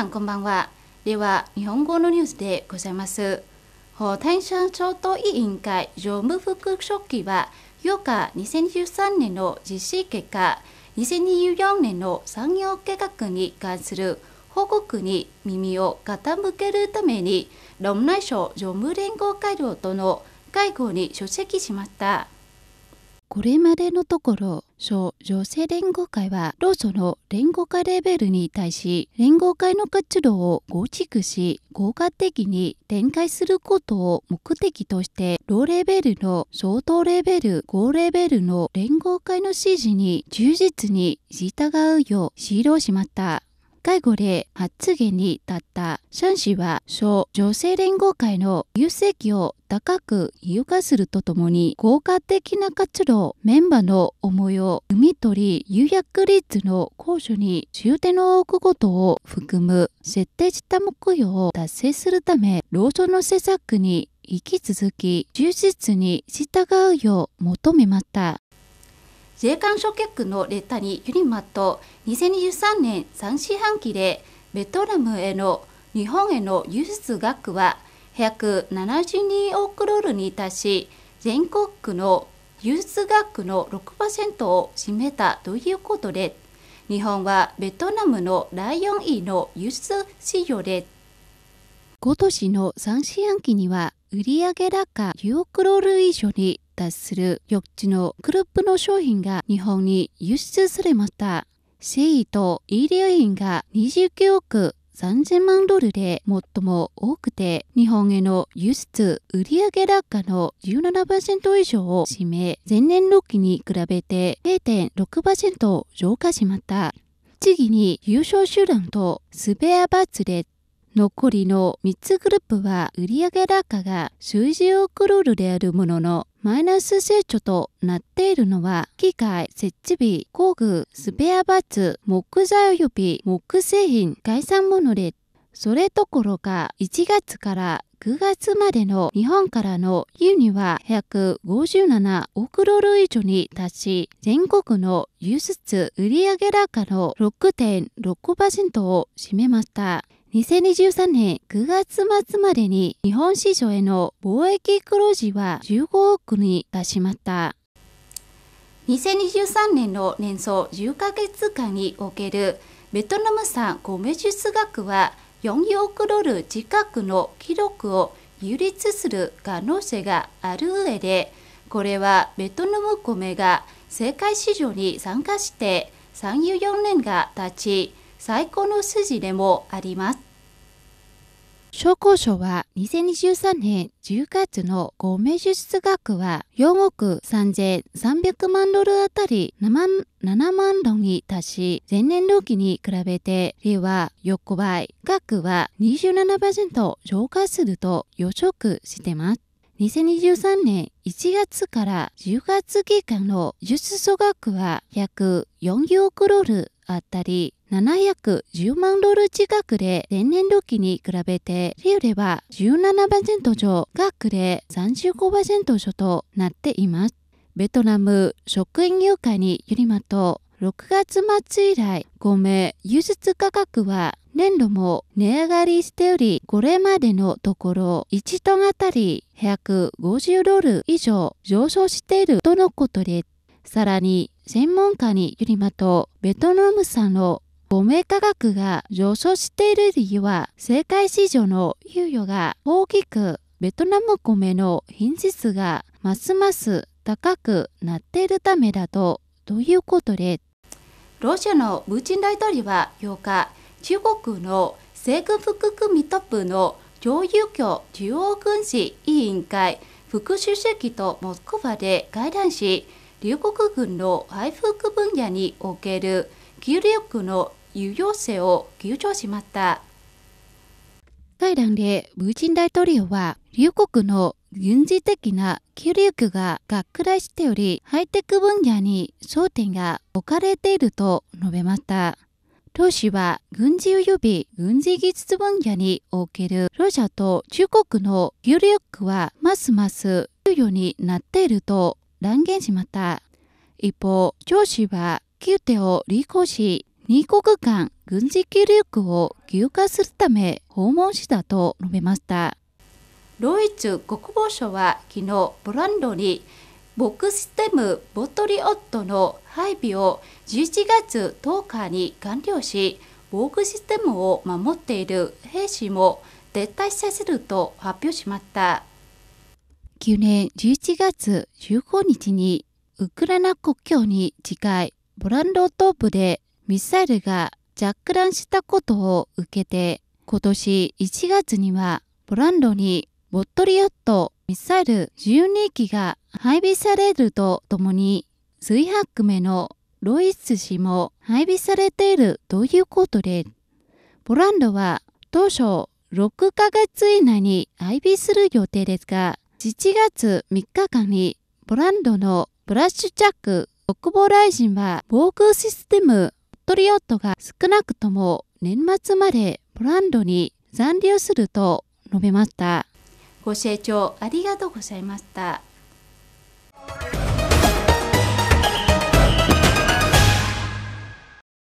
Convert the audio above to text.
さんこんばんは。では、日本語のニュースでございます。法対象超委員会常務副書記は、8日2023年の実施結果、2024年の産業計画に関する報告に耳を傾けるために、論内省常務連合会長との会合に出席しました。これまでのところ、小女性連合会は、労組の連合会レベルに対し、連合会の活動を構築し、効果的に展開することを目的として、ローレベルの相当レベル、高レベルの連合会の指示に忠実に従うよう指導しました。介護で発言に立ったシャン氏は、小女性連合会の有席を高く優化するとともに、効果的な活動、メンバーの思いを汲み取り、有約率の高所に終点の置くことを含む設定した目標を達成するため、労働の施策に引き続き、充実に従うよう求めました。税関諸局のレタによりますと、2023年3四半期で、ベトナムへの日本への輸出額は172億ロールに達し、全国の輸出額の6%を占めたということで、日本はベトナムの第4位の輸出市場で、今年の3四半期には売上高9億ロール以上に達する4つのグループの商品が日本に輸出されました。イと医療ンが29億3000万ドルで最も多くて、日本への輸出売上高の17%以上を占め、前年6期に比べて0.6%増加しました。次に優勝集団とスペアバーツレット。残りの3つグループは売上高が数十億ロールであるもののマイナス成長となっているのは機械、設置備、工具、スペアバツ、木材及び木製品、概算物でそれどころか1月から9月までの日本からの輸入は157億ドル以上に達し、全国の輸出売上高の6.6%を占めました。2023年9月末までに日本市場への貿易黒字は15億に達しました。2023年の年総10ヶ月間におけるベトナム産米術額は4億ドル近くの記録を有立する可能性がある上で、これはベトナム米が世界市場に参加して34年が経ち、最高の筋でもあります。商工省は2023年10月の合名支出額は4億3300万ドルあたり7万 ,7 万ドルに達し、前年同期に比べて例は横ばい、額は27%増加すると予測してます。2023年1月から10月期間の輸出総額は約4億ロールあったり、710万ドル近くで前年度期に比べて、リーでは17%上、額で35%上となっています。ベトナム食品業界によりますと、6月末以来、米輸出価格は年度も値上がりしており、これまでのところ1トンあたり150ドル以上上昇しているとのことです。さらに、専門家によりますと、ベトナム産の公明価格が上昇している理由は、世界市場の猶予が大きく、ベトナム米の品質がますます高くなっているためだと、ということで、ロシアのプーチン大統領は8日、中国の政府副組トップの上遊協中央軍事委員会副主席とモスクワで会談し、両国軍の配布分野における力の유효세を求調しました。会談でプーチン大統領は、両国の軍事的な協力が拡大しており、ハイテク分野に焦点が置かれていると述べました。同氏は軍事及び軍事技術分野におけるロシアと中国の協力はますます重要になっていると断言しました。一方、上司は旧手を履行し、2国間軍事協力を強化するため訪問したと述べましたロイツ国防省は昨日ポランドにボクシステムボトリオットの配備を11月10日に完了し防空システムを守っている兵士も撤退させると発表しました9年11月15日にウクライナ国境に近いボランド東部でミサイルが着弾したことを受けて今年1月にはポランドにボットリオットミサイル12機が配備されるとともに水白目のロイス氏も配備されているということでポランドは当初6ヶ月以内に配備する予定ですが7月3日間にポランドのブラッシュチャック国防大臣は防空システムトリオットが少なくとも年末までポランドに残留すると述べました。ご清聴ありがとうございました。